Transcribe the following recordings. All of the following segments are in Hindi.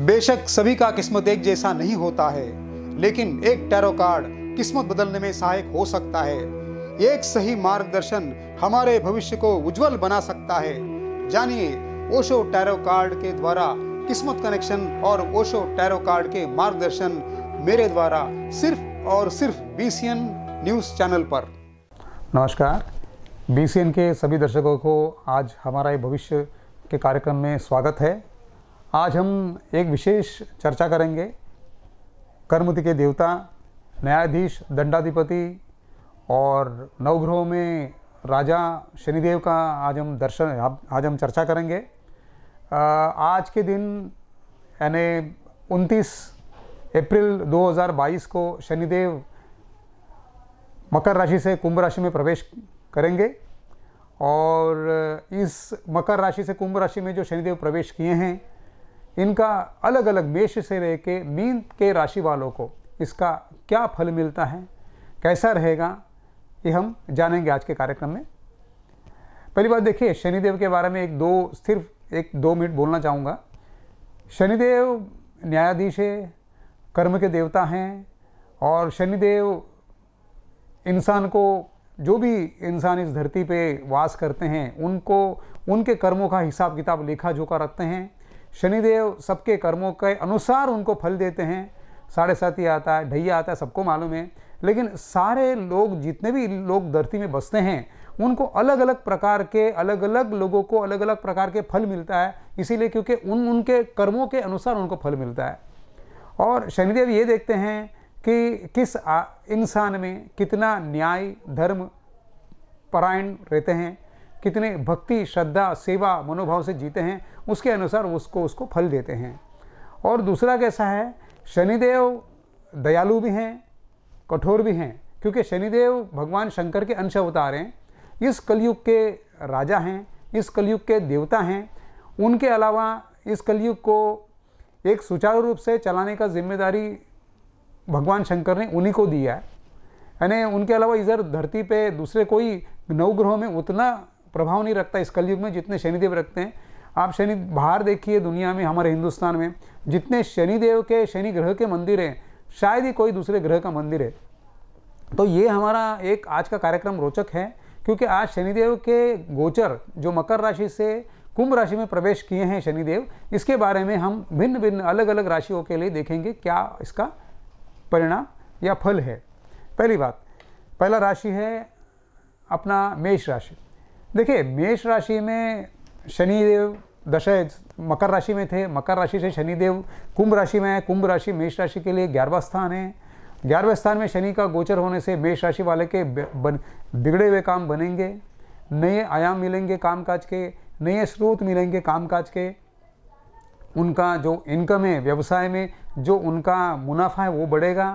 बेशक सभी का किस्मत एक जैसा नहीं होता है लेकिन एक टैरो कार्ड किस्मत बदलने में सहायक हो सकता है एक सही मार्गदर्शन हमारे भविष्य को उज्जवल बना सकता है जानिए ओशो टैरो कार्ड के द्वारा किस्मत कनेक्शन और ओशो टैरो कार्ड के मार्गदर्शन मेरे द्वारा सिर्फ और सिर्फ बी न्यूज़ चैनल पर नमस्कार बी के सभी दर्शकों को आज हमारा भविष्य के कार्यक्रम में स्वागत है आज हम एक विशेष चर्चा करेंगे कर्मति के देवता न्यायाधीश दंडाधिपति और नवग्रहों में राजा शनिदेव का आज हम दर्शन आज हम चर्चा करेंगे आज के दिन यानी 29 अप्रैल 2022 को शनिदेव मकर राशि से कुंभ राशि में प्रवेश करेंगे और इस मकर राशि से कुंभ राशि में जो शनिदेव प्रवेश किए हैं इनका अलग अलग मेष से रह के मीन के राशि वालों को इसका क्या फल मिलता है कैसा रहेगा ये हम जानेंगे आज के कार्यक्रम में पहली बात देखिए शनिदेव के बारे में एक दो सिर्फ एक दो मिनट बोलना चाहूँगा शनिदेव न्यायाधीश है कर्म के देवता हैं और शनिदेव इंसान को जो भी इंसान इस धरती पे वास करते हैं उनको उनके कर्मों का हिसाब किताब लिखा जोखा रखते हैं शनिदेव सबके कर्मों के अनुसार उनको फल देते हैं साढ़े साथी आता है ढैया आता है सबको मालूम है लेकिन सारे लोग जितने भी लोग धरती में बसते हैं उनको अलग अलग प्रकार के अलग अलग लोगों को अलग अलग प्रकार के फल मिलता है इसीलिए क्योंकि उन उनके कर्मों के अनुसार उनको फल मिलता है और शनिदेव ये देखते हैं कि किस इंसान में कितना न्याय धर्म परायण रहते हैं कितने भक्ति श्रद्धा सेवा मनोभाव से जीते हैं उसके अनुसार उसको उसको फल देते हैं और दूसरा कैसा है शनिदेव दयालु भी हैं कठोर भी हैं क्योंकि शनिदेव भगवान शंकर के अंश अवतार हैं इस कलयुग के राजा हैं इस कलयुग के देवता हैं उनके अलावा इस कलयुग को एक सुचारू रूप से चलाने का जिम्मेदारी भगवान शंकर ने उन्हीं को दिया है यानी उनके अलावा इधर धरती पे दूसरे कोई नवग्रहों में उतना प्रभाव नहीं रखता इस कलयुग में जितने शनिदेव रखते हैं आप शनि बाहर देखिए दुनिया में हमारे हिंदुस्तान में जितने शनिदेव के शनि ग्रह के मंदिर हैं शायद ही कोई दूसरे ग्रह का मंदिर है तो ये हमारा एक आज का कार्यक्रम रोचक है क्योंकि आज शनिदेव के गोचर जो मकर राशि से कुंभ राशि में प्रवेश किए हैं शनिदेव इसके बारे में हम भिन्न भिन्न अलग अलग राशियों के लिए देखेंगे क्या इसका परिणाम या फल है पहली बात पहला राशि है अपना मेष राशि देखिए मेष राशि में शनिदेव दशा मकर राशि में थे मकर राशि से शनिदेव कुंभ राशि में है कुंभ राशि मेष राशि के लिए ग्यारहवा स्थान है ग्यारहवें स्थान में शनि का गोचर होने से मेष राशि वाले के बन बिगड़े हुए काम बनेंगे नए आयाम मिलेंगे कामकाज के नए स्रोत मिलेंगे कामकाज के उनका जो इनकम है व्यवसाय में जो उनका मुनाफा है वो बढ़ेगा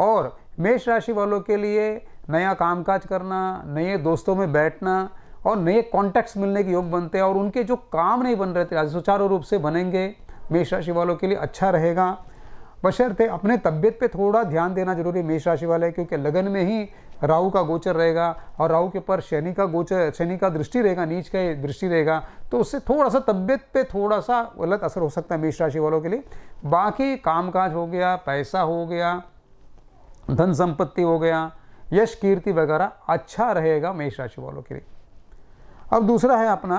और मेष राशि वालों के लिए नया कामकाज करना नए दोस्तों में बैठना और नए कॉन्टैक्ट्स मिलने के योग बनते हैं और उनके जो काम नहीं बन रहे थे सुचारू रूप से बनेंगे मेष राशि वालों के लिए अच्छा रहेगा बशर्ते अपने तबियत पे थोड़ा ध्यान देना जरूरी मेष राशि वाले क्योंकि लगन में ही राहु का गोचर रहेगा और राहु के ऊपर शनि का गोचर शनि का दृष्टि रहेगा नीच का दृष्टि रहेगा तो उससे थोड़ा सा तबियत पे थोड़ा सा गलत असर हो सकता है मेष राशि वालों के लिए बाकी कामकाज हो गया पैसा हो गया धन संपत्ति हो गया यश कीर्ति वगैरह अच्छा रहेगा मेष राशि वालों के लिए अब दूसरा है अपना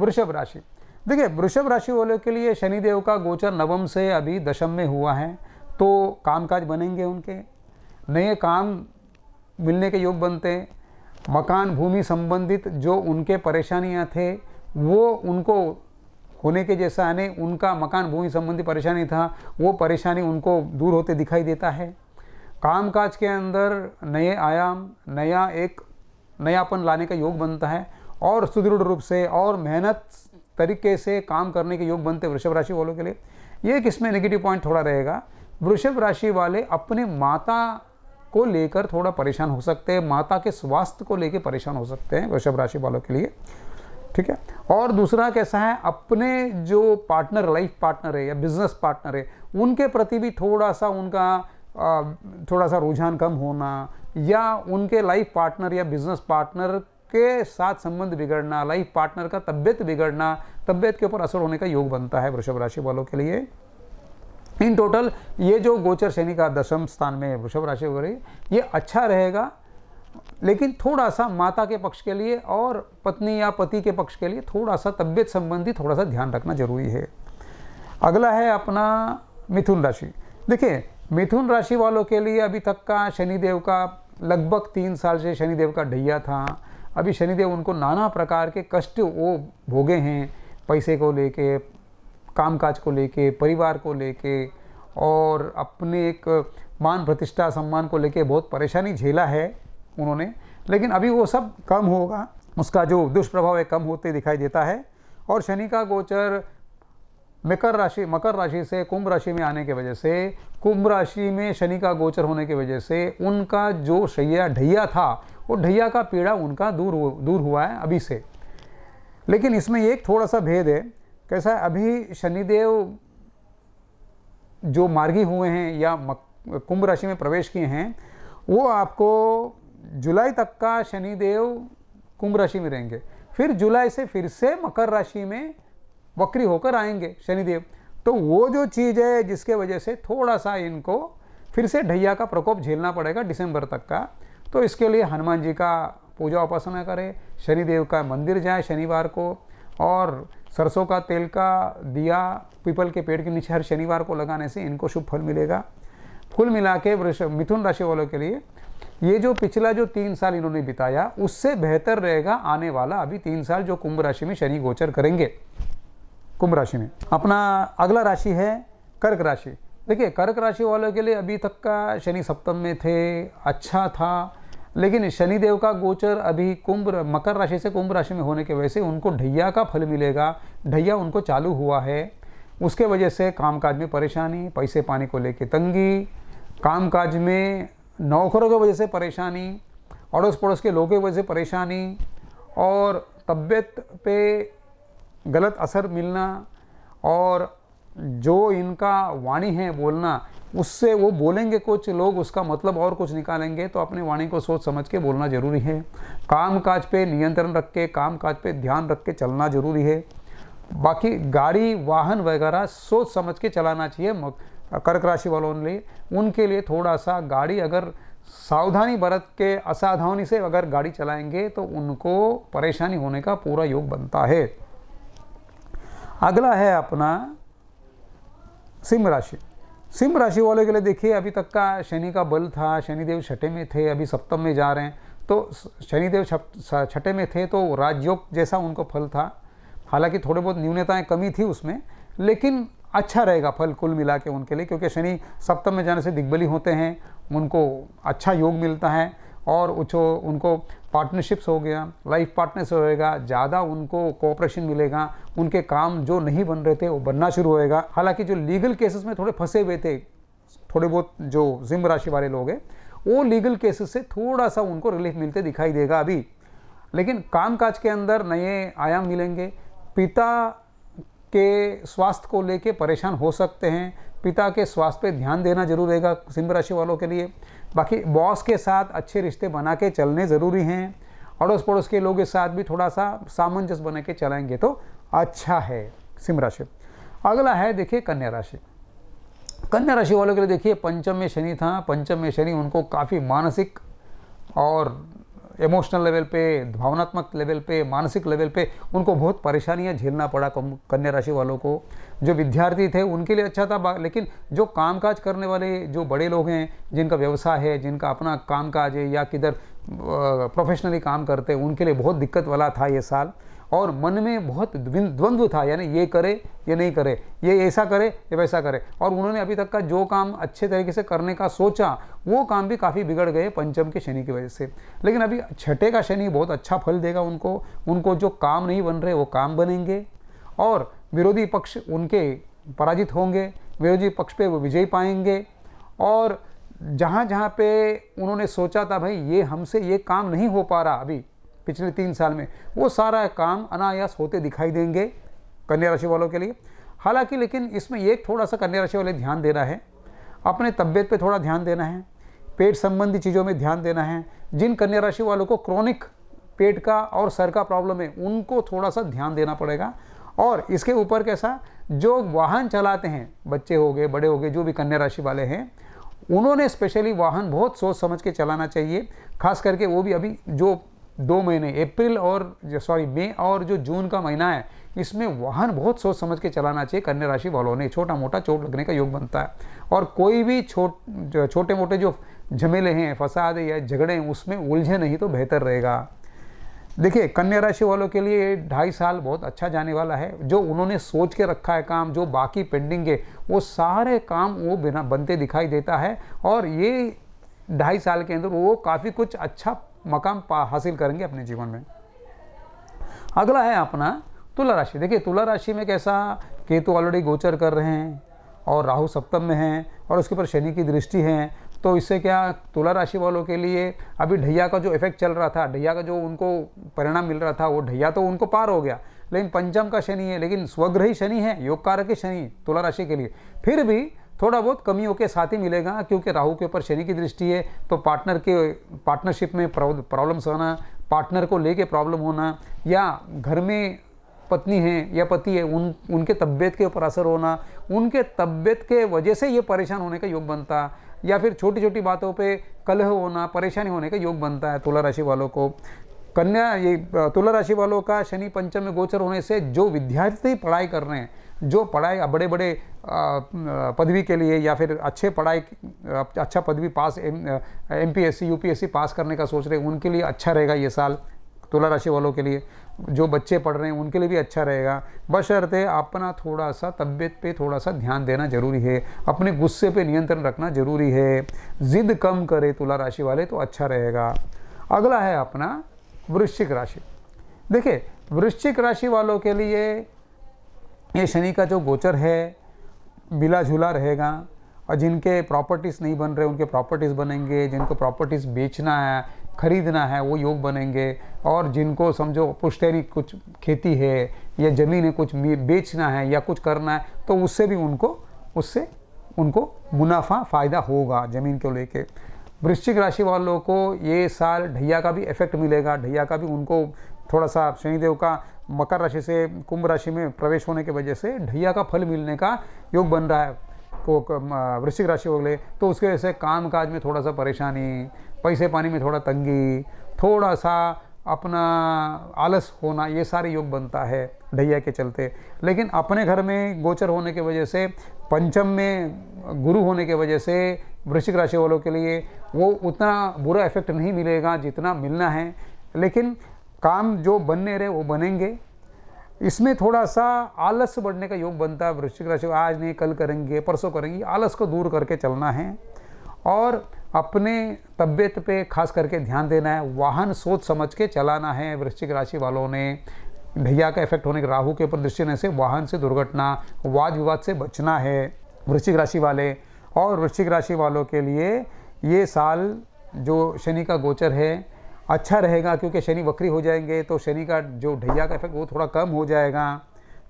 वृषभ राशि देखिए वृषभ राशि वालों के लिए शनिदेव का गोचर नवम से अभी दशम में हुआ है तो कामकाज बनेंगे उनके नए काम मिलने के योग बनते हैं मकान भूमि संबंधित जो उनके परेशानियां थे वो उनको होने के जैसा आने उनका मकान भूमि संबंधी परेशानी था वो परेशानी उनको दूर होते दिखाई देता है कामकाज के अंदर नए आयाम नया एक नयापन लाने का योग बनता है और सुदृढ़ रूप से और मेहनत तरीके से काम करने के योग बनते वृषभ राशि वालों के लिए ये किसमें नेगेटिव पॉइंट थोड़ा रहेगा वृषभ राशि वाले अपने माता को लेकर थोड़ा परेशान हो सकते हैं माता के स्वास्थ्य को लेकर परेशान हो सकते हैं वृषभ राशि वालों के लिए ठीक है और दूसरा कैसा है अपने जो पार्टनर लाइफ पार्टनर है या बिजनेस पार्टनर है उनके प्रति भी थोड़ा सा उनका थोड़ा सा रुझान कम होना या उनके लाइफ पार्टनर या बिजनेस पार्टनर के साथ संबंध बिगड़ना लाइफ पार्टनर का तबियत बिगड़ना तबियत के ऊपर असर होने का योग बनता है वृषभ राशि वालों के लिए इन टोटल ये जो गोचर शनि का दशम स्थान में वृषभ राशि हो रही ये अच्छा रहेगा लेकिन थोड़ा सा माता के पक्ष के लिए और पत्नी या पति के पक्ष के लिए थोड़ा सा तबियत संबंधी थोड़ा सा ध्यान रखना जरूरी है अगला है अपना मिथुन राशि देखिए मिथुन राशि वालों के लिए अभी तक का शनिदेव का लगभग तीन साल से शनिदेव का ढैया था अभी शनिदेव उनको नाना प्रकार के कष्ट वो भोगे हैं पैसे को लेके कामकाज को लेके परिवार को लेके और अपने एक मान प्रतिष्ठा सम्मान को लेके बहुत परेशानी झेला है उन्होंने लेकिन अभी वो सब कम होगा उसका जो दुष्प्रभाव है कम होते दिखाई देता है और शनि का गोचर मकर राशि मकर राशि से कुंभ राशि में आने की वजह से कुंभ राशि में शनि का गोचर होने की वजह से उनका जो शैया ढैया था वो ढैया का पीड़ा उनका दूर दूर हुआ है अभी से लेकिन इसमें एक थोड़ा सा भेद है कैसा है अभी शनिदेव जो मार्गी हुए हैं या कुंभ राशि में प्रवेश किए हैं वो आपको जुलाई तक का शनिदेव कुंभ राशि में रहेंगे फिर जुलाई से फिर से मकर राशि में वक्री होकर आएंगे शनिदेव तो वो जो चीज़ है जिसके वजह से थोड़ा सा इनको फिर से ढैया का प्रकोप झेलना पड़ेगा दिसंबर तक का तो इसके लिए हनुमान जी का पूजा उपासना करें शनिदेव का मंदिर जाए शनिवार को और सरसों का तेल का दिया पीपल के पेड़ के नीचे हर शनिवार को लगाने से इनको शुभ फल मिलेगा फूल मिला के मिथुन राशि वालों के लिए ये जो पिछला जो तीन साल इन्होंने बिताया उससे बेहतर रहेगा आने वाला अभी तीन साल जो कुंभ राशि में शनि गोचर करेंगे कुंभ राशि में अपना अगला राशि है कर्क राशि देखिए कर्क राशि वालों के लिए अभी तक का शनि सप्तम में थे अच्छा था लेकिन शनिदेव का गोचर अभी कुंभ मकर राशि से कुंभ राशि में होने के वजह से उनको ढैया का फल मिलेगा ढैया उनको चालू हुआ है उसके वजह से कामकाज में परेशानी पैसे पानी को लेकर तंगी कामकाज में नौकरों की वजह से परेशानी अड़ोस पड़ोस के लोगों की वजह से परेशानी और तबीयत पे गलत असर मिलना और जो इनका वाणी है बोलना उससे वो बोलेंगे कुछ लोग उसका मतलब और कुछ निकालेंगे तो अपने वाणी को सोच समझ के बोलना ज़रूरी है काम काज पर नियंत्रण रख के काम काज पर ध्यान रख के चलना ज़रूरी है बाकी गाड़ी वाहन वगैरह सोच समझ के चलाना चाहिए कर्क राशि वालों लिए उनके लिए थोड़ा सा गाड़ी अगर सावधानी बरत के असावधानी से अगर गाड़ी चलाएंगे तो उनको परेशानी होने का पूरा योग बनता है अगला है अपना सिम राशि सिंह राशि वाले के लिए देखिए अभी तक का शनि का बल था शनिदेव छठे में थे अभी सप्तम में जा रहे हैं तो शनिदेव छठे में थे तो राजयोग जैसा उनको फल था हालांकि थोड़े बहुत न्यूनताएं कमी थी उसमें लेकिन अच्छा रहेगा फल कुल मिला के उनके लिए क्योंकि शनि सप्तम में जाने से दिग्बली होते हैं उनको अच्छा योग मिलता है और जो उनको पार्टनरशिप्स हो गया लाइफ पार्टनर्स होएगा ज़्यादा उनको कोऑपरेशन मिलेगा उनके काम जो नहीं बन रहे थे वो बनना शुरू होएगा हालांकि जो लीगल केसेस में थोड़े फंसे हुए थे थोड़े बहुत जो जिम राशि वाले लोग हैं वो लीगल केसेस से थोड़ा सा उनको रिलीफ मिलते दिखाई देगा अभी लेकिन काज के अंदर नए आयाम मिलेंगे पिता के स्वास्थ्य को लेकर परेशान हो सकते हैं पिता के स्वास्थ्य पर ध्यान देना जरूर रहेगा सिंह राशि वालों के लिए बाकी बॉस के साथ अच्छे रिश्ते बना के चलने ज़रूरी हैं अड़ोस पड़ोस के लोगों के साथ भी थोड़ा सा सामंजस्य बना के चलाएंगे तो अच्छा है सिंह राशि अगला है देखिए कन्या राशि कन्या राशि वालों के लिए देखिए पंचम में शनि था पंचम में शनि उनको काफ़ी मानसिक और इमोशनल लेवल पे भावनात्मक लेवल पे मानसिक लेवल पे उनको बहुत परेशानियाँ झेलना पड़ा कन्या राशि वालों को जो विद्यार्थी थे उनके लिए अच्छा था लेकिन जो कामकाज करने वाले जो बड़े लोग हैं जिनका व्यवसाय है जिनका अपना कामकाज है या किधर प्रोफेशनली काम करते हैं उनके लिए बहुत दिक्कत वाला था ये साल और मन में बहुत द्वंद्व था यानी ये करे ये नहीं करे ये ऐसा करे ये वैसा करे और उन्होंने अभी तक का जो काम अच्छे तरीके से करने का सोचा वो काम भी काफ़ी बिगड़ गए पंचम के शनि की वजह से लेकिन अभी छठे का शनि बहुत अच्छा फल देगा उनको उनको जो काम नहीं बन रहे वो काम बनेंगे और विरोधी पक्ष उनके पराजित होंगे विरोधी पक्ष पे वो विजय पाएंगे और जहाँ जहाँ पे उन्होंने सोचा था भाई ये हमसे ये काम नहीं हो पा रहा अभी पिछले तीन साल में वो सारा काम अनायास होते दिखाई देंगे कन्या राशि वालों के लिए हालांकि लेकिन इसमें एक थोड़ा सा कन्या राशि वाले ध्यान देना है अपने तबियत पे थोड़ा ध्यान देना है पेट संबंधी चीज़ों में ध्यान देना है जिन कन्या राशि वालों को क्रॉनिक पेट का और सर का प्रॉब्लम है उनको थोड़ा सा ध्यान देना पड़ेगा और इसके ऊपर कैसा जो वाहन चलाते हैं बच्चे हो गए बड़े हो गए जो भी कन्या राशि वाले हैं उन्होंने स्पेशली वाहन बहुत सोच समझ के चलाना चाहिए खास करके वो भी अभी जो दो महीने अप्रैल और सॉरी मई और जो जून का महीना है इसमें वाहन बहुत सोच समझ के चलाना चाहिए कन्या राशि वालों ने छोटा मोटा चोट लगने का योग बनता है और कोई भी छोट छोटे मोटे जो झमेले हैं फसाद या झगड़े हैं उसमें उलझे नहीं तो बेहतर रहेगा देखिए कन्या राशि वालों के लिए ढाई साल बहुत अच्छा जाने वाला है जो उन्होंने सोच के रखा है काम जो बाकी पेंडिंग है वो सारे काम वो बिना बनते दिखाई देता है और ये ढाई साल के अंदर वो काफ़ी कुछ अच्छा मकाम हासिल करेंगे अपने जीवन में अगला है अपना तुला राशि देखिए तुला राशि में कैसा केतु ऑलरेडी गोचर कर रहे हैं और राहु सप्तम में हैं और उसके ऊपर शनि की दृष्टि है तो इससे क्या तुला राशि वालों के लिए अभी ढैया का जो इफेक्ट चल रहा था ढैया का जो उनको परिणाम मिल रहा था वो ढैया तो उनको पार हो गया लेकिन पंचम का शनि है लेकिन स्वग्रही शनि है योग कारक शनि तुला राशि के लिए फिर भी थोड़ा बहुत कमियों के साथ ही मिलेगा क्योंकि राहु के ऊपर शनि की दृष्टि है तो पार्टनर के पार्टनरशिप में प्रॉब्लम्स आना पार्टनर को लेके प्रॉब्लम होना या घर में पत्नी है या पति है उन उनके तबियत के ऊपर असर होना उनके तबियत के वजह से ये परेशान होने का योग बनता या फिर छोटी छोटी बातों पर कलह होना परेशानी होने का योग बनता है तुला राशि वालों को कन्या ये तुला राशि वालों का शनि पंचम में गोचर होने से जो विद्यार्थी पढ़ाई कर रहे हैं जो पढ़ाई बड़े बड़े पदवी के लिए या फिर अच्छे पढ़ाई अच्छा पदवी pass M P S C pass करने का सोच रहे उनके लिए अच्छा रहेगा ये साल तुला राशि वालों के लिए जो बच्चे पढ़ रहे हैं उनके लिए भी अच्छा रहेगा बशर्ते अपना थोड़ा सा तबीयत पे थोड़ा सा ध्यान देना जरूरी है अपने गुस्से पे नियंत्रण रखना जरूरी है ज़िद कम करे तुला राशि वाले तो अच्छा रहेगा अगला है अपना वृश्चिक राशि देखिए वृश्चिक राशि वालों के लिए ये शनि का जो गोचर है मिला झूला रहेगा और जिनके प्रॉपर्टीज़ नहीं बन रहे उनके प्रॉपर्टीज़ बनेंगे जिनको प्रॉपर्टीज़ बेचना है खरीदना है वो योग बनेंगे और जिनको समझो पुश्तैनी कुछ खेती है या ज़मीन है कुछ बेचना है या कुछ करना है तो उससे भी उनको उससे उनको मुनाफा फ़ायदा होगा ज़मीन को लेके वृश्चिक राशि वालों को ये साल ढैया का भी इफेक्ट मिलेगा ढैया का भी उनको थोड़ा सा शनिदेव का मकर राशि से कुंभ राशि में प्रवेश होने की वजह से ढैया का फल मिलने का योग बन रहा है को तो, वृश्चिक राशि हो गए तो उसके वजह से काम काज में थोड़ा सा परेशानी पैसे पानी में थोड़ा तंगी थोड़ा सा अपना आलस होना ये सारे योग बनता है ढैया के चलते लेकिन अपने घर में गोचर होने की वजह से पंचम में गुरु होने की वजह से वृश्चिक राशि वालों के लिए वो उतना बुरा इफेक्ट नहीं मिलेगा जितना मिलना है लेकिन काम जो बनने रहे वो बनेंगे इसमें थोड़ा सा आलस बढ़ने का योग बनता है वृश्चिक राशि आज नहीं कल करेंगे परसों करेंगे आलस को दूर करके चलना है और अपने तबीयत पे खास करके ध्यान देना है वाहन सोच समझ के चलाना है वृश्चिक राशि वालों ने ढैया का इफेक्ट होने के राहु के ऊपर दृष्टि से वाहन से दुर्घटना वाद विवाद से बचना है वृश्चिक राशि वाले और वृश्चिक राशि वालों के लिए ये साल जो शनि का गोचर है अच्छा रहेगा क्योंकि शनि वक्री हो जाएंगे तो शनि का जो ढैया का इफेक्ट वो थोड़ा कम हो जाएगा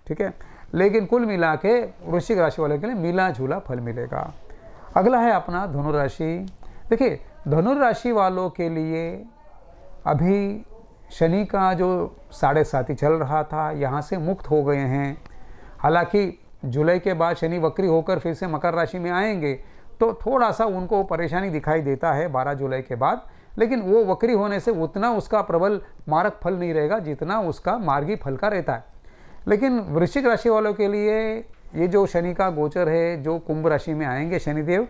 ठीक है लेकिन कुल मिला के वृश्चिक राशि वालों के लिए मिला झूला फल मिलेगा अगला है अपना धनुराशि देखिए धनु राशि वालों के लिए अभी शनि का जो साढ़े साथी चल रहा था यहाँ से मुक्त हो गए हैं हालांकि जुलाई के बाद शनि वक्री होकर फिर से मकर राशि में आएंगे तो थोड़ा सा उनको परेशानी दिखाई देता है 12 जुलाई के बाद लेकिन वो वक्री होने से उतना उसका प्रबल मारक फल नहीं रहेगा जितना उसका मार्गी फल का रहता है लेकिन वृश्चिक राशि वालों के लिए ये जो शनि का गोचर है जो कुंभ राशि में आएंगे शनिदेव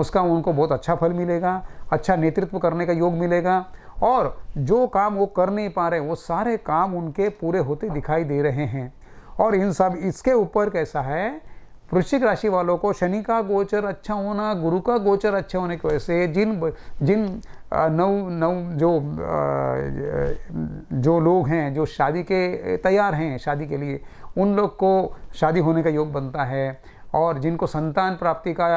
उसका उनको बहुत अच्छा फल मिलेगा अच्छा नेतृत्व करने का योग मिलेगा और जो काम वो कर नहीं पा रहे वो सारे काम उनके पूरे होते दिखाई दे रहे हैं और इन सब इसके ऊपर कैसा है वृश्चिक राशि वालों को शनि का गोचर अच्छा होना गुरु का गोचर अच्छा होने की वजह से जिन जिन नव नव जो जो लोग हैं जो शादी के तैयार हैं शादी के लिए उन लोग को शादी होने का योग बनता है और जिनको संतान प्राप्ति का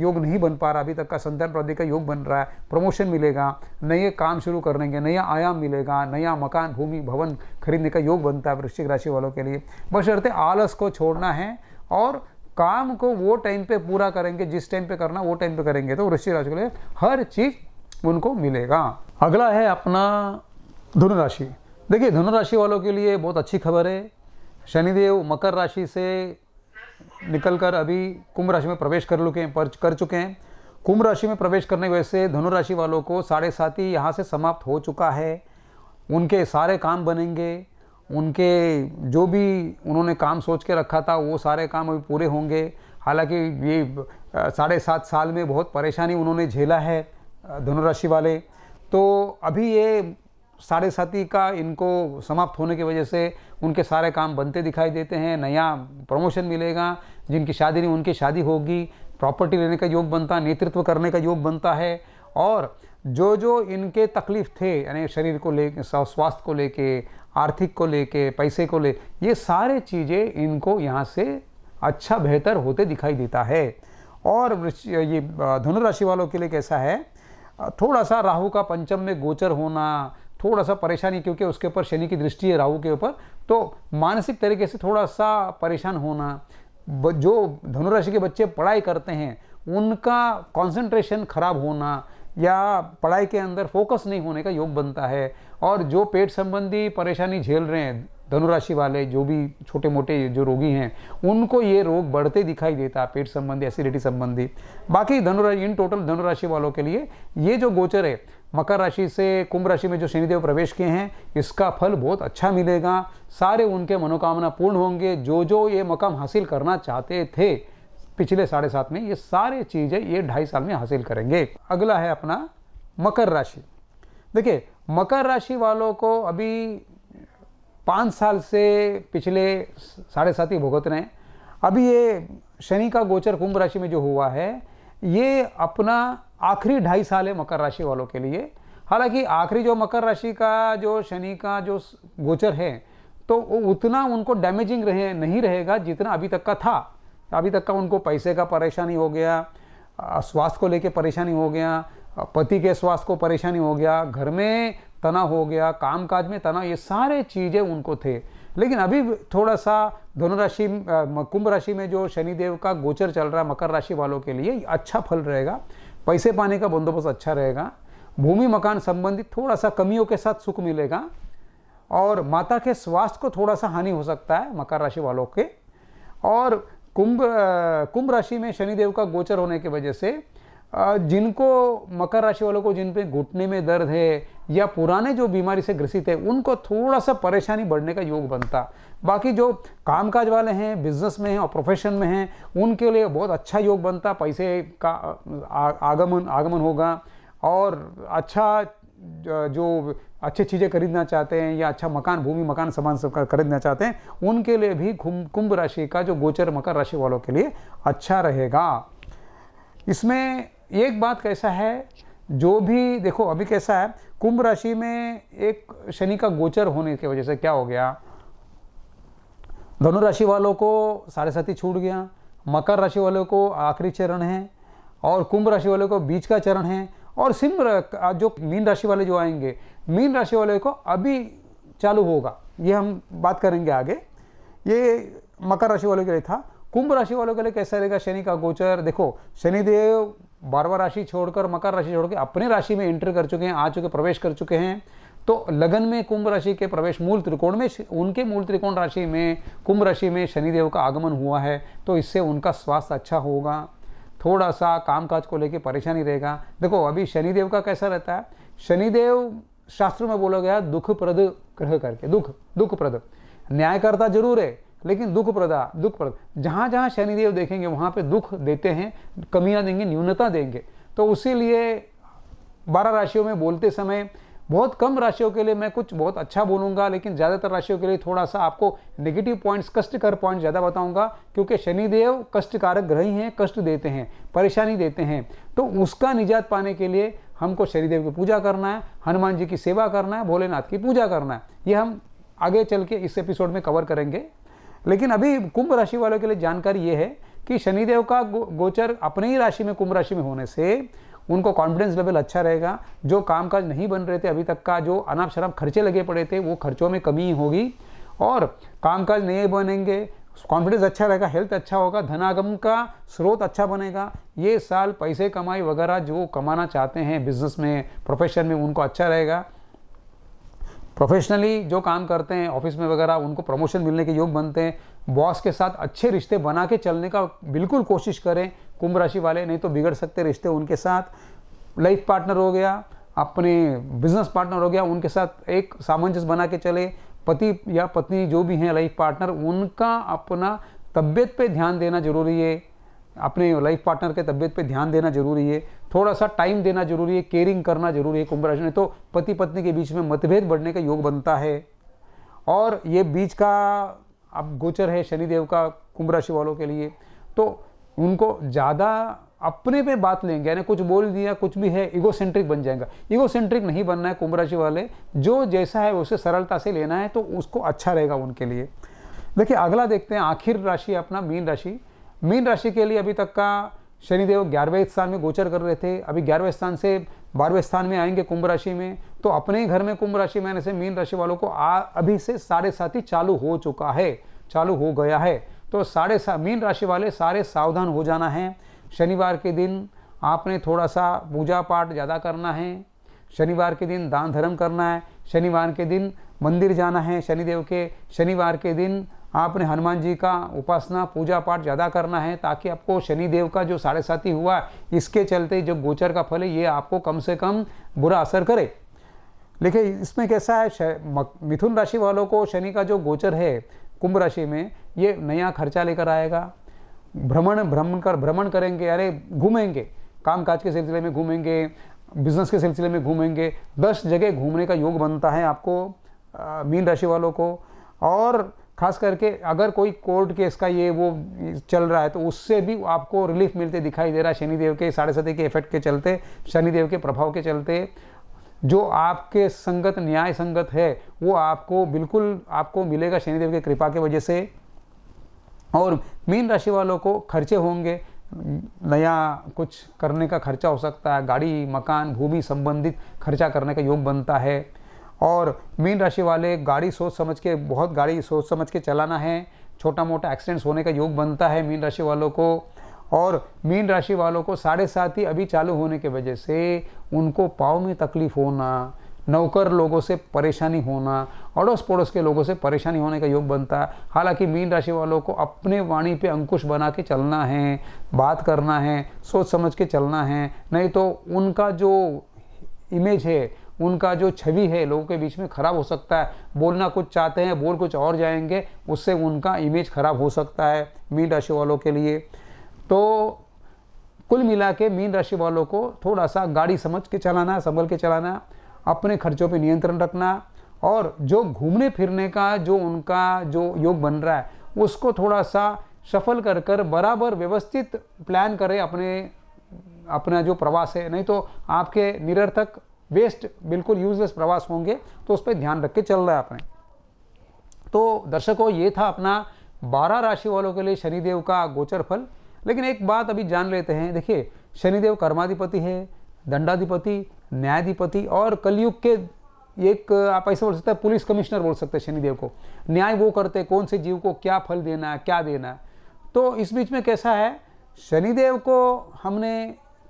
योग नहीं बन पा रहा अभी तक का संतान प्राप्ति का योग बन रहा है प्रमोशन मिलेगा नए काम शुरू करने के नया आयाम मिलेगा नया मकान भूमि भवन खरीदने का योग बनता है वृश्चिक राशि वालों के लिए बस अर्थे आलस को छोड़ना है और काम को वो टाइम पे पूरा करेंगे जिस टाइम पे करना वो टाइम पे करेंगे तो वृश्चिक राशि के लिए हर चीज़ उनको मिलेगा अगला है अपना धनुराशि देखिए धनुराशि वालों के लिए बहुत अच्छी खबर है शनिदेव मकर राशि से निकलकर अभी कुंभ राशि में प्रवेश कर लुके हैं कर चुके हैं कुंभ राशि में प्रवेश करने की वजह से धनुराशि वालों को साढ़े सात ही यहाँ से समाप्त हो चुका है उनके सारे काम बनेंगे उनके जो भी उन्होंने काम सोच के रखा था वो सारे काम अभी पूरे होंगे हालांकि ये साढ़े सात साल में बहुत परेशानी उन्होंने झेला है धनुराशि वाले तो अभी ये साढ़े साथी का इनको समाप्त होने की वजह से उनके सारे काम बनते दिखाई देते हैं नया प्रमोशन मिलेगा जिनकी शादी नहीं उनकी शादी होगी प्रॉपर्टी लेने का योग बनता है नेतृत्व करने का योग बनता है और जो जो इनके तकलीफ थे यानी शरीर को ले स्वास्थ्य को लेके आर्थिक को लेके पैसे को ले ये सारे चीज़ें इनको यहाँ से अच्छा बेहतर होते दिखाई देता है और ये धनुराशि वालों के लिए कैसा है थोड़ा सा राहु का पंचम में गोचर होना थोड़ा सा परेशानी क्योंकि उसके ऊपर शनि की दृष्टि है राहु के ऊपर तो मानसिक तरीके से थोड़ा सा परेशान होना जो धनुराशि के बच्चे पढ़ाई करते हैं उनका कंसंट्रेशन खराब होना या पढ़ाई के अंदर फोकस नहीं होने का योग बनता है और जो पेट संबंधी परेशानी झेल रहे हैं धनुराशि वाले जो भी छोटे मोटे जो रोगी हैं उनको ये रोग बढ़ते दिखाई देता है पेट संबंधी एसिडिटी संबंधी बाकी धनुराशि इन टोटल धनुराशि वालों के लिए ये जो गोचर है मकर राशि से कुंभ राशि में जो शनिदेव प्रवेश किए हैं इसका फल बहुत अच्छा मिलेगा सारे उनके मनोकामना पूर्ण होंगे जो जो ये मकाम हासिल करना चाहते थे पिछले साढ़े सात में ये सारे चीज़ें ये ढाई साल में हासिल करेंगे अगला है अपना मकर राशि देखिए मकर राशि वालों को अभी पाँच साल से पिछले साढ़े सात ही भुगत रहे हैं अभी ये शनि का गोचर कुंभ राशि में जो हुआ है ये अपना आखिरी ढाई साल है मकर राशि वालों के लिए हालांकि आखिरी जो मकर राशि का जो शनि का जो गोचर है तो वो उतना उनको डैमेजिंग रहे नहीं रहेगा जितना अभी तक का था अभी तक का उनको पैसे का परेशानी हो गया स्वास्थ्य को लेकर परेशानी हो गया पति के स्वास्थ्य को परेशानी हो गया घर में तना हो गया कामकाज में तना ये सारे चीज़ें उनको थे लेकिन अभी थोड़ा सा धनु राशि कुंभ राशि में जो शनिदेव का गोचर चल रहा है मकर राशि वालों के लिए अच्छा फल रहेगा पैसे पाने का बंदोबस्त अच्छा रहेगा भूमि मकान संबंधित थोड़ा सा कमियों के साथ सुख मिलेगा और माता के स्वास्थ्य को थोड़ा सा हानि हो सकता है मकर राशि वालों के और कुंभ कुंभ राशि में शनिदेव का गोचर होने की वजह से जिनको मकर राशि वालों को जिन पे घुटने में दर्द है या पुराने जो बीमारी से ग्रसित है उनको थोड़ा सा परेशानी बढ़ने का योग बनता बाकी जो कामकाज वाले हैं बिजनेस में हैं और प्रोफेशन में हैं उनके लिए बहुत अच्छा योग बनता पैसे का आगमन आगमन होगा और अच्छा जो अच्छी चीज़ें खरीदना चाहते हैं या अच्छा मकान भूमि मकान सामान सब खरीदना चाहते हैं उनके लिए भी कुंभ राशि का जो गोचर मकर राशि वालों के लिए अच्छा रहेगा इसमें एक बात कैसा है जो भी देखो अभी कैसा है कुंभ राशि में एक शनि का गोचर होने की वजह से क्या हो गया धनु राशि वालों को साढ़े साथी छूट गया मकर राशि वालों को आखिरी चरण है और कुंभ राशि वालों को बीच का चरण है और सिंह जो मीन राशि वाले जो आएंगे मीन राशि वाले को अभी चालू होगा ये हम बात करेंगे आगे ये मकर राशि वालों के लिए था कुंभ राशि वालों के लिए कैसा रहेगा शनि का गोचर देखो शनिदेव बारवा राशि छोड़कर मकर राशि छोड़कर अपने राशि में एंटर कर चुके हैं आ चुके प्रवेश कर चुके हैं तो लगन में कुंभ राशि के प्रवेश मूल त्रिकोण में उनके मूल त्रिकोण राशि में कुंभ राशि में शनिदेव का आगमन हुआ है तो इससे उनका स्वास्थ्य अच्छा होगा थोड़ा सा कामकाज को लेकर परेशानी रहेगा देखो अभी शनिदेव का कैसा रहता है शनिदेव शास्त्र में बोला गया दुख प्रद ग्रह करके दुख दुख प्रद न्यायकर्ता जरूर है लेकिन दुख प्रदा दुख प्रदा जहाँ जहाँ शनिदेव देखेंगे वहाँ पे दुख देते हैं कमियाँ देंगे न्यूनता देंगे तो लिए बारह राशियों में बोलते समय बहुत कम राशियों के लिए मैं कुछ बहुत अच्छा बोलूँगा लेकिन ज़्यादातर राशियों के लिए थोड़ा सा आपको नेगेटिव पॉइंट्स कष्टकर पॉइंट ज़्यादा बताऊँगा क्योंकि शनिदेव कष्टकारक ग्रही हैं कष्ट देते हैं परेशानी देते हैं तो उसका निजात पाने के लिए हमको शनिदेव की पूजा करना है हनुमान जी की सेवा करना है भोलेनाथ की पूजा करना है ये हम आगे चल के इस एपिसोड में कवर करेंगे लेकिन अभी कुंभ राशि वालों के लिए जानकारी ये है कि शनिदेव का गोचर अपने ही राशि में कुंभ राशि में होने से उनको कॉन्फिडेंस लेवल अच्छा रहेगा जो काम काज नहीं बन रहे थे अभी तक का जो अनाप शराब खर्चे लगे पड़े थे वो खर्चों में कमी होगी और काम काज नए बनेंगे कॉन्फिडेंस अच्छा रहेगा हेल्थ अच्छा होगा धनागम का स्रोत अच्छा बनेगा ये साल पैसे कमाई वगैरह जो कमाना चाहते हैं बिजनेस में प्रोफेशन में उनको अच्छा रहेगा प्रोफेशनली जो काम करते हैं ऑफिस में वगैरह उनको प्रमोशन मिलने के योग बनते हैं बॉस के साथ अच्छे रिश्ते बना के चलने का बिल्कुल कोशिश करें कुंभ राशि वाले नहीं तो बिगड़ सकते रिश्ते उनके साथ लाइफ पार्टनर हो गया अपने बिजनेस पार्टनर हो गया उनके साथ एक सामंजस्य बना के चले पति या पत्नी जो भी हैं लाइफ पार्टनर उनका अपना तबीयत पे ध्यान देना जरूरी है अपने लाइफ पार्टनर के तबियत पे ध्यान देना जरूरी है थोड़ा सा टाइम देना जरूरी है केयरिंग करना जरूरी है कुंभ राशि में तो पति पत्नी के बीच में मतभेद बढ़ने का योग बनता है और ये बीच का अब गोचर है शनिदेव का कुंभ राशि वालों के लिए तो उनको ज़्यादा अपने पे बात लेंगे यानी कुछ बोल दिया कुछ भी है ईगोसेंट्रिक बन जाएगा इगोसेंट्रिक नहीं बनना है कुंभ राशि वाले जो जैसा है उसे सरलता से लेना है तो उसको अच्छा रहेगा उनके लिए देखिए अगला देखते हैं आखिर राशि अपना मीन राशि मीन राशि के लिए अभी तक का शनिदेव ग्यारहवें स्थान में गोचर कर रहे थे अभी ग्यारहवें स्थान से बारहवें स्थान में आएंगे कुंभ राशि में तो अपने ही घर में कुंभ राशि में से मीन राशि वालों को आ अभी से साढ़े साथ ही चालू हो चुका है चालू हो गया है तो साढ़े सा मीन राशि वाले सारे सावधान हो जाना है शनिवार के दिन आपने थोड़ा सा पूजा पाठ ज़्यादा करना है शनिवार के दिन दान धर्म करना है शनिवार के दिन मंदिर जाना है शनिदेव के शनिवार के दिन आपने हनुमान जी का उपासना पूजा पाठ ज़्यादा करना है ताकि आपको शनि देव का जो साढ़े साथी हुआ इसके चलते जो गोचर का फल है ये आपको कम से कम बुरा असर करे देखिए इसमें कैसा है मिथुन राशि वालों को शनि का जो गोचर है कुंभ राशि में ये नया खर्चा लेकर आएगा भ्रमण भ्रमण कर भ्रमण करेंगे अरे घूमेंगे काम काज के सिलसिले में घूमेंगे बिजनेस के सिलसिले में घूमेंगे दस जगह घूमने का योग बनता है आपको मीन राशि वालों को और खास करके अगर कोई कोर्ट केस का ये वो चल रहा है तो उससे भी आपको रिलीफ मिलते दिखाई दे रहा है शनिदेव के साढ़े सती के इफेक्ट के चलते शनिदेव के प्रभाव के चलते जो आपके संगत न्याय संगत है वो आपको बिल्कुल आपको मिलेगा शनिदेव के कृपा के वजह से और मीन राशि वालों को खर्चे होंगे नया कुछ करने का खर्चा हो सकता है गाड़ी मकान भूमि संबंधित खर्चा करने का योग बनता है और मीन राशि वाले गाड़ी सोच समझ के बहुत गाड़ी सोच समझ के चलाना है छोटा मोटा एक्सीडेंट्स होने का योग बनता है मीन राशि वालों को और मीन राशि वालों को साढ़े सात ही अभी चालू होने की वजह से उनको पाँव में तकलीफ होना नौकर लोगों से परेशानी होना अड़ोस पड़ोस के लोगों से परेशानी होने का योग बनता है हालांकि मीन राशि वालों को अपने वाणी पे अंकुश बना के चलना है बात करना है सोच समझ के चलना है नहीं तो उनका जो इमेज है उनका जो छवि है लोगों के बीच में ख़राब हो सकता है बोलना कुछ चाहते हैं बोल कुछ और जाएंगे उससे उनका इमेज ख़राब हो सकता है मीन राशि वालों के लिए तो कुल मिला के मीन राशि वालों को थोड़ा सा गाड़ी समझ के चलाना संभल के चलाना अपने खर्चों पर नियंत्रण रखना और जो घूमने फिरने का जो उनका जो योग बन रहा है उसको थोड़ा सा सफल कर कर बराबर व्यवस्थित प्लान करें अपने अपना जो प्रवास है नहीं तो आपके निरर्थक वेस्ट बिल्कुल यूजलेस प्रवास होंगे तो उस पर ध्यान रख के चल रहा है आपने तो दर्शकों ये था अपना बारह राशि वालों के लिए शनिदेव का गोचर फल लेकिन एक बात अभी जान लेते हैं देखिए शनिदेव कर्माधिपति है दंडाधिपति न्यायाधिपति और कलयुग के एक आप ऐसे बोल सकते हैं पुलिस कमिश्नर बोल सकते हैं शनिदेव को न्याय वो करते हैं कौन से जीव को क्या फल देना है क्या देना है तो इस बीच में कैसा है शनिदेव को हमने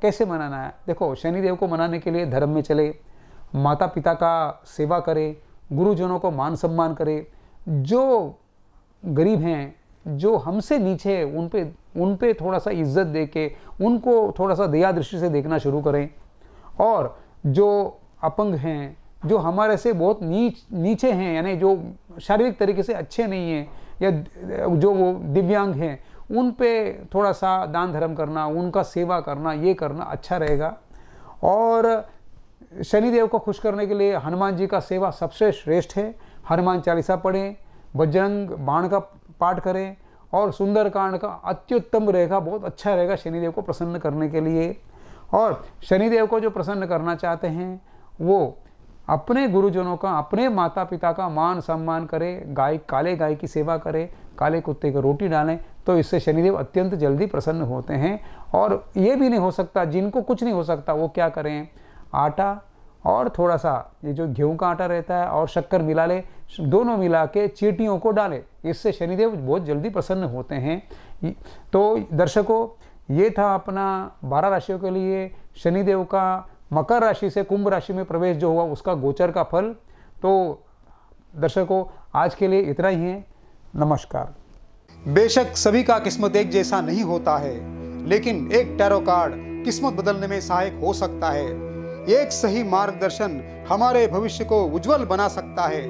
कैसे मनाना है देखो शनिदेव को मनाने के लिए धर्म में चले माता पिता का सेवा करे गुरुजनों को मान सम्मान करे जो गरीब हैं जो हमसे नीचे हैं उन पे उन पे थोड़ा सा इज्जत दे के उनको थोड़ा सा दया दृष्टि से देखना शुरू करें और जो अपंग हैं जो हमारे से बहुत नीच नीचे हैं यानी जो शारीरिक तरीके से अच्छे नहीं हैं या जो वो दिव्यांग हैं उन पे थोड़ा सा दान धर्म करना उनका सेवा करना ये करना अच्छा रहेगा और शनिदेव को खुश करने के लिए हनुमान जी का सेवा सबसे श्रेष्ठ है हनुमान चालीसा पढ़ें बजरंग बाण का पाठ करें और सुंदरकांड का अत्युत्तम रहेगा बहुत अच्छा रहेगा शनिदेव को प्रसन्न करने के लिए और शनिदेव को जो प्रसन्न करना चाहते हैं वो अपने गुरुजनों का अपने माता पिता का मान सम्मान करें गाय काले गाय की सेवा करें काले कुत्ते को रोटी डालें तो इससे शनिदेव अत्यंत जल्दी प्रसन्न होते हैं और ये भी नहीं हो सकता जिनको कुछ नहीं हो सकता वो क्या करें आटा और थोड़ा सा ये जो गेहूं का आटा रहता है और शक्कर मिला ले दोनों मिला के चीटियों को डाले इससे शनिदेव बहुत जल्दी प्रसन्न होते हैं तो दर्शकों ये था अपना बारह राशियों के लिए शनिदेव का मकर राशि से कुंभ राशि में प्रवेश जो हुआ उसका गोचर का फल तो दर्शकों आज के लिए इतना ही है नमस्कार बेशक सभी का किस्मत एक जैसा नहीं होता है लेकिन एक टैरो कार्ड किस्मत बदलने में सहायक हो सकता है एक सही मार्गदर्शन हमारे भविष्य को उज्जवल बना सकता है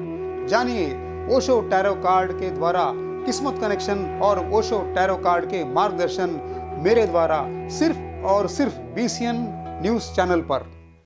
जानिए ओशो टैरो कार्ड के द्वारा किस्मत कनेक्शन और ओशो टैरो कार्ड के मार्गदर्शन मेरे द्वारा सिर्फ और सिर्फ बी न्यूज़ चैनल पर